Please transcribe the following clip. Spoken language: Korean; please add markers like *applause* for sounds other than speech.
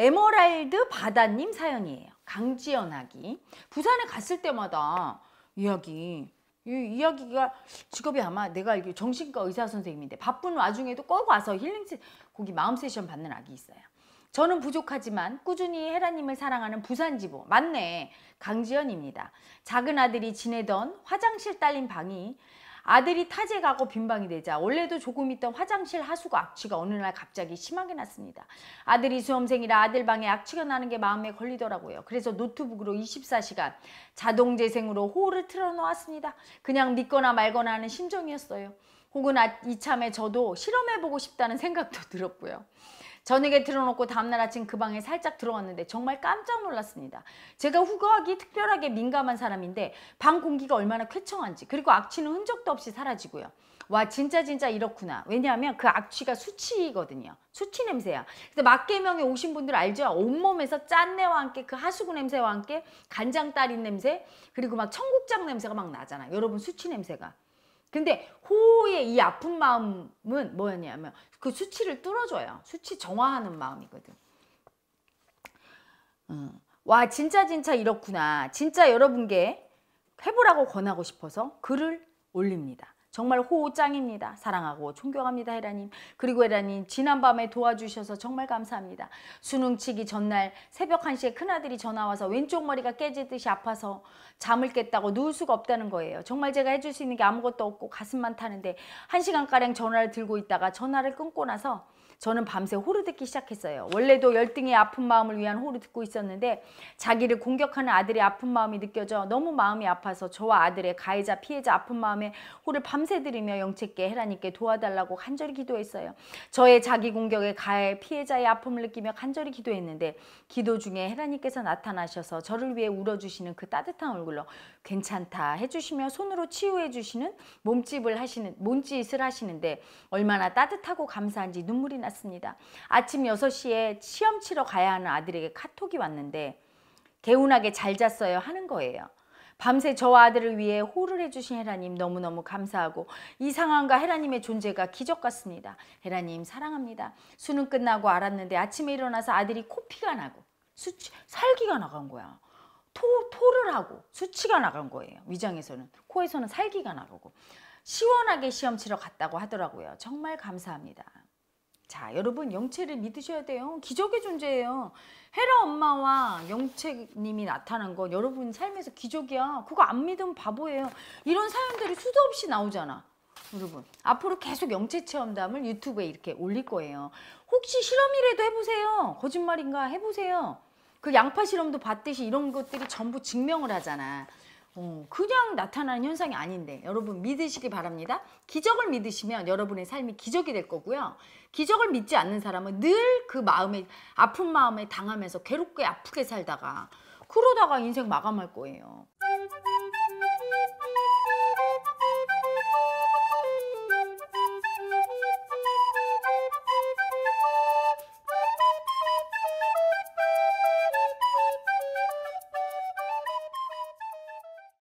에메랄드 바다님 사연이에요. 강지연하기. 부산에 갔을 때마다 이야기 이 이야기가 직업이 아마 내가 알기로 정신과 의사 선생님인데 바쁜 와중에도 꼭 와서 힐링 거기 마음 세션 받는 아기 있어요. 저는 부족하지만 꾸준히 헤라님을 사랑하는 부산지보 맞네 강지연입니다. 작은 아들이 지내던 화장실 딸린 방이 아들이 타제 가고 빈방이 되자 원래도 조금 있던 화장실 하수구 악취가 어느 날 갑자기 심하게 났습니다. 아들이 수험생이라 아들 방에 악취가 나는 게 마음에 걸리더라고요. 그래서 노트북으로 24시간 자동재생으로 호를 틀어놓았습니다. 그냥 믿거나 말거나 하는 심정이었어요. 혹은 아, 이참에 저도 실험해보고 싶다는 생각도 *laughs* 들었고요. 저녁에 틀어놓고 다음날 아침 그 방에 살짝 들어왔는데 정말 깜짝 놀랐습니다. 제가 후각이 특별하게 민감한 사람인데 방 공기가 얼마나 쾌청한지 그리고 악취는 흔적도 없이 사라지고요. 와 진짜 진짜 이렇구나. 왜냐하면 그 악취가 수치거든요. 수치 냄새야. 그래서 막개명에 오신 분들 알죠? 온몸에서 짠내와 함께 그 하수구 냄새와 함께 간장 따린 냄새 그리고 막 청국장 냄새가 막 나잖아. 여러분 수치 냄새가. 근데 호의 이 아픈 마음은 뭐였냐면 그 수치를 뚫어줘요. 수치 정화하는 마음이거든. 음. 와 진짜 진짜 이렇구나. 진짜 여러분께 해보라고 권하고 싶어서 글을 올립니다. 정말 호짱입니다. 사랑하고 존경합니다. 헤라님. 그리고 헤라님 지난밤에 도와주셔서 정말 감사합니다. 수능 치기 전날 새벽 1시에 큰아들이 전화와서 왼쪽 머리가 깨지듯이 아파서 잠을 깼다고 누울 수가 없다는 거예요. 정말 제가 해줄 수 있는 게 아무것도 없고 가슴만 타는데 1시간가량 전화를 들고 있다가 전화를 끊고 나서 저는 밤새 호르 듣기 시작했어요. 원래도 열등의 아픈 마음을 위한 호르 듣고 있었는데 자기를 공격하는 아들의 아픈 마음이 느껴져 너무 마음이 아파서 저와 아들의 가해자 피해자 아픈 마음에 호를 밤 밤새 들이며 영책께 헤라님께 도와달라고 간절히 기도했어요. 저의 자기 공격에 가해 피해자의 아픔을 느끼며 간절히 기도했는데 기도 중에 헤라님께서 나타나셔서 저를 위해 울어주시는 그 따뜻한 얼굴로 괜찮다 해주시며 손으로 치유해주시는 몸집을 하시는 몸짓을 하시는데 얼마나 따뜻하고 감사한지 눈물이 났습니다. 아침 6시에 시험 치러 가야 하는 아들에게 카톡이 왔는데 개운하게 잘 잤어요 하는 거예요. 밤새 저와 아들을 위해 호를 해주신 헤라님 너무너무 감사하고 이 상황과 헤라님의 존재가 기적 같습니다. 헤라님 사랑합니다. 수능 끝나고 알았는데 아침에 일어나서 아들이 코피가 나고 수치, 살기가 나간 거야. 토, 토를 하고 수치가 나간 거예요. 위장에서는. 코에서는 살기가 나고 시원하게 시험 치러 갔다고 하더라고요. 정말 감사합니다. 자, 여러분 영채를 믿으셔야 돼요. 기적의 존재예요. 헤라 엄마와 영채님이 나타난 거 여러분 삶에서 기적이야. 그거 안 믿으면 바보예요. 이런 사연들이 수도 없이 나오잖아. 여러분 앞으로 계속 영체 체험담을 유튜브에 이렇게 올릴 거예요. 혹시 실험이라도 해보세요. 거짓말인가 해보세요. 그 양파 실험도 봤듯이 이런 것들이 전부 증명을 하잖아. 어, 그냥 나타나는 현상이 아닌데 여러분 믿으시기 바랍니다. 기적을 믿으시면 여러분의 삶이 기적이 될 거고요. 기적을 믿지 않는 사람은 늘 그 마음에 아픈 마음에 당하면서 괴롭게 아프게 살다가 그러다가 인생 마감할 거예요.